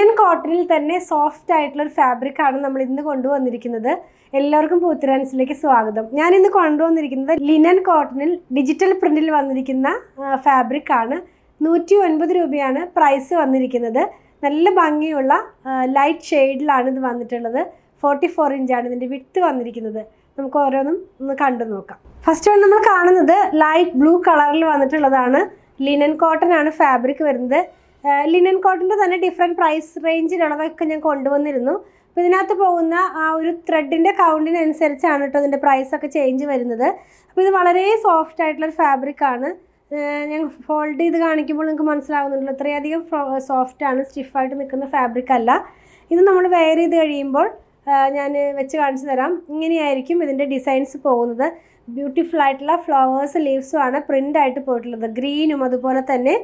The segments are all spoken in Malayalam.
ലിനൻ കോട്ടണിൽ തന്നെ സോഫ്റ്റ് ആയിട്ടുള്ള ഒരു ഫാബ്രിക് ആണ് നമ്മൾ ഇന്ന് കൊണ്ടുവന്നിരിക്കുന്നത് എല്ലാവർക്കും പൂത്തിരാൻസിലേക്ക് സ്വാഗതം ഞാൻ ഇന്ന് കൊണ്ടുവന്നിരിക്കുന്നത് ലിനൻ കോട്ടണിൽ ഡിജിറ്റൽ പ്രിന്റിൽ വന്നിരിക്കുന്ന ഫാബ്രിക് ആണ് നൂറ്റി ഒൻപത് രൂപയാണ് പ്രൈസ് വന്നിരിക്കുന്നത് നല്ല ഭംഗിയുള്ള ലൈറ്റ് ഷെയ്ഡിലാണ് ഇത് വന്നിട്ടുള്ളത് ഫോർട്ടി ഫോർ ഇഞ്ചാണ് ഇതിൻ്റെ വിത്ത് വന്നിരിക്കുന്നത് നമുക്ക് ഓരോന്നും ഒന്ന് കണ്ടു നോക്കാം ഫസ്റ്റ് വൺ നമ്മൾ കാണുന്നത് ലൈറ്റ് ബ്ലൂ കളറിൽ വന്നിട്ടുള്ളതാണ് ലിനൻ കോട്ടൺ ആണ് ഫാബ്രിക് വരുന്നത് ലിനൻ കോട്ടൻ്റെ തന്നെ ഡിഫറെൻറ്റ് പ്രൈസ് റേഞ്ചിലാണ് അതൊക്കെ ഞാൻ കൊണ്ടുവന്നിരുന്നു അപ്പോൾ ഇതിനകത്ത് പോകുന്ന ആ ഒരു ത്രെഡിൻ്റെ കൗണ്ടിനനുസരിച്ചാണ് കേട്ടോ ഇതിൻ്റെ പ്രൈസൊക്കെ ചേഞ്ച് വരുന്നത് അപ്പോൾ ഇത് വളരെ സോഫ്റ്റ് ആയിട്ടുള്ളൊരു ഫാബ്രിക്കാണ് ഞാൻ ഫോൾഡ് ചെയ്ത് കാണിക്കുമ്പോൾ നിങ്ങൾക്ക് മനസ്സിലാകുന്നുണ്ടല്ലോ ഇത്രയധികം സോഫ്റ്റാണ് സ്റ്റിഫായിട്ട് നിൽക്കുന്ന ഫാബ്രിക് അല്ല ഇത് നമ്മൾ വെയർ ചെയ്ത് കഴിയുമ്പോൾ ഞാൻ വെച്ച് കാണിച്ചു തരാം ഇങ്ങനെയായിരിക്കും ഇതിൻ്റെ ഡിസൈൻസ് പോകുന്നത് ബ്യൂട്ടിഫുൾ ആയിട്ടുള്ള ഫ്ലവേഴ്സ് ലീവ്സും ആണ് പ്രിൻ്റായിട്ട് പോയിട്ടുള്ളത് ഗ്രീനും അതുപോലെ തന്നെ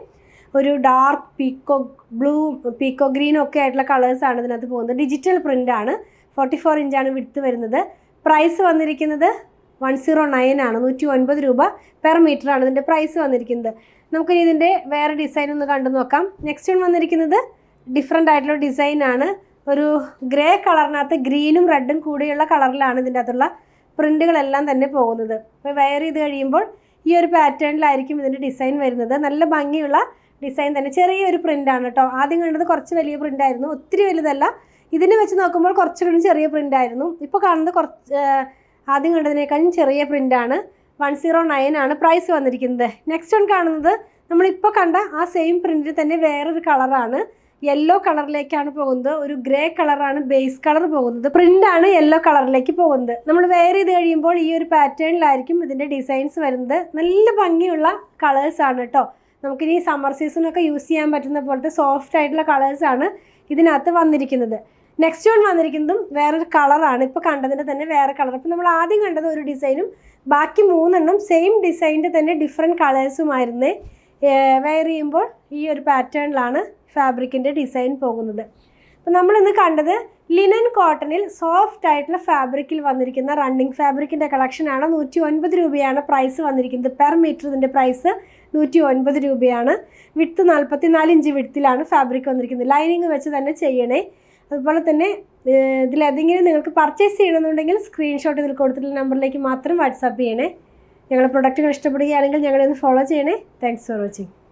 ഒരു dark peacock blue peacock green ഒക്കെ ആയിട്ടുള്ള കളേഴ്സാണ് ഇതിനകത്ത് പോകുന്നത് ഡിജിറ്റൽ പ്രിൻ്റാണ് ഫോർട്ടി ഫോർ ഇഞ്ചാണ് വിടുത്ത് വരുന്നത് പ്രൈസ് വന്നിരിക്കുന്നത് വൺ സീറോ നയൻ ആണ് നൂറ്റി ഒൻപത് രൂപ പെർ മീറ്റർ ആണ് ഇതിൻ്റെ പ്രൈസ് വന്നിരിക്കുന്നത് നമുക്ക് ഇതിൻ്റെ വേറെ ഡിസൈൻ ഒന്ന് കണ്ടു നോക്കാം നെക്സ്റ്റ് വൺ വന്നിരിക്കുന്നത് ഡിഫറെൻ്റ് ആയിട്ടുള്ള ഡിസൈനാണ് ഒരു ഗ്രേ കളറിനകത്ത് ഗ്രീനും റെഡും കൂടിയുള്ള കളറിലാണ് ഇതിൻ്റെ അകത്തുള്ള പ്രിൻറ്റുകളെല്ലാം തന്നെ പോകുന്നത് അപ്പോൾ വെയർ ചെയ്ത് കഴിയുമ്പോൾ ഈ ഒരു പാറ്റേണിലായിരിക്കും ഇതിൻ്റെ ഡിസൈൻ വരുന്നത് നല്ല ഭംഗിയുള്ള ഡിസൈൻ തന്നെ ചെറിയൊരു ആണ് കേട്ടോ ആദ്യം കണ്ടത് കുറച്ച് വലിയ ആയിരുന്നു ഒത്തിരി വലുതല്ല ഇതിനെ വെച്ച് നോക്കുമ്പോൾ കുറച്ചുകൂടി ചെറിയ ആയിരുന്നു ഇപ്പോൾ കാണുന്നത് കുറച്ച് ആദ്യം കണ്ടതിനേക്കാളും ചെറിയ ആണ് വൺ സീറോ നയൻ ആണ് പ്രൈസ് വന്നിരിക്കുന്നത് നെക്സ്റ്റ് വൺ കാണുന്നത് നമ്മളിപ്പോൾ കണ്ട ആ സെയിം പ്രിൻറ്റിൽ തന്നെ വേറൊരു കളറാണ് യെല്ലോ കളറിലേക്കാണ് പോകുന്നത് ഒരു ഗ്രേ കളറാണ് ബേസ് കളർ പോകുന്നത് പ്രിൻ്റാണ് യെല്ലോ കളറിലേക്ക് പോകുന്നത് നമ്മൾ വെയർ ചെയ്ത് കഴിയുമ്പോൾ ഈ ഒരു പാറ്റേണിലായിരിക്കും ഇതിൻ്റെ ഡിസൈൻസ് വരുന്നത് നല്ല ഭംഗിയുള്ള കളേഴ്സാണ് കേട്ടോ നമുക്കിനി സമ്മർ സീസണൊക്കെ യൂസ് ചെയ്യാൻ പറ്റുന്ന പോലത്തെ സോഫ്റ്റ് ആയിട്ടുള്ള കളേഴ്സാണ് ഇതിനകത്ത് വന്നിരിക്കുന്നത് നെക്സ്റ്റ് വൺ വന്നിരിക്കുന്നതും വേറൊരു കളറാണ് ഇപ്പോൾ കണ്ടതിൻ്റെ തന്നെ വേറെ കളർ അപ്പോൾ നമ്മൾ ആദ്യം കണ്ടത് ഒരു ഡിസൈനും ബാക്കി മൂന്നെണ്ണം സെയിം ഡിസൈനിൻ്റെ തന്നെ ഡിഫറെൻറ്റ് കളേഴ്സുമായിരുന്നേ വെയർ ചെയ്യുമ്പോൾ ഈ ഒരു പാറ്റേണിലാണ് ഫാബ്രിക്കിൻ്റെ ഡിസൈൻ പോകുന്നത് അപ്പോൾ നമ്മളിന്ന് കണ്ടത് ലിനൻ കോട്ടണിൽ സോഫ്റ്റ് ആയിട്ടുള്ള ഫാബ്രിക്കിൽ വന്നിരിക്കുന്ന റണ്ണിങ് ഫാബ്രിക്കിൻ്റെ കളക്ഷനാണ് നൂറ്റി ഒൻപത് രൂപയാണ് പ്രൈസ് വന്നിരിക്കുന്നത് പെർ മീറ്റർ ഇതിൻ്റെ പ്രൈസ് നൂറ്റി ഒൻപത് രൂപയാണ് വിട്ത് നാൽപ്പത്തി നാല് ഇഞ്ച് വിട്ത്തിലാണ് ഫാബ്രിക് വന്നിരിക്കുന്നത് ലൈനിങ് വെച്ച് തന്നെ ചെയ്യണേ അതുപോലെ തന്നെ ഇതിലേതെങ്കിലും നിങ്ങൾക്ക് പർച്ചേസ് ചെയ്യണമെന്നുണ്ടെങ്കിൽ സ്ക്രീൻഷോട്ട് ഇതിൽ കൊടുത്തിട്ടുള്ള നമ്പറിലേക്ക് മാത്രം വാട്സാപ്പ് ചെയ്യണേ ഞങ്ങളുടെ പ്രൊഡക്റ്റുകൾ ഇഷ്ടപ്പെടുകയാണെങ്കിൽ ഞങ്ങളെ ഒന്ന് ഫോളോ ചെയ്യണേ താങ്ക്സ് ഫോർ വാച്ചിങ്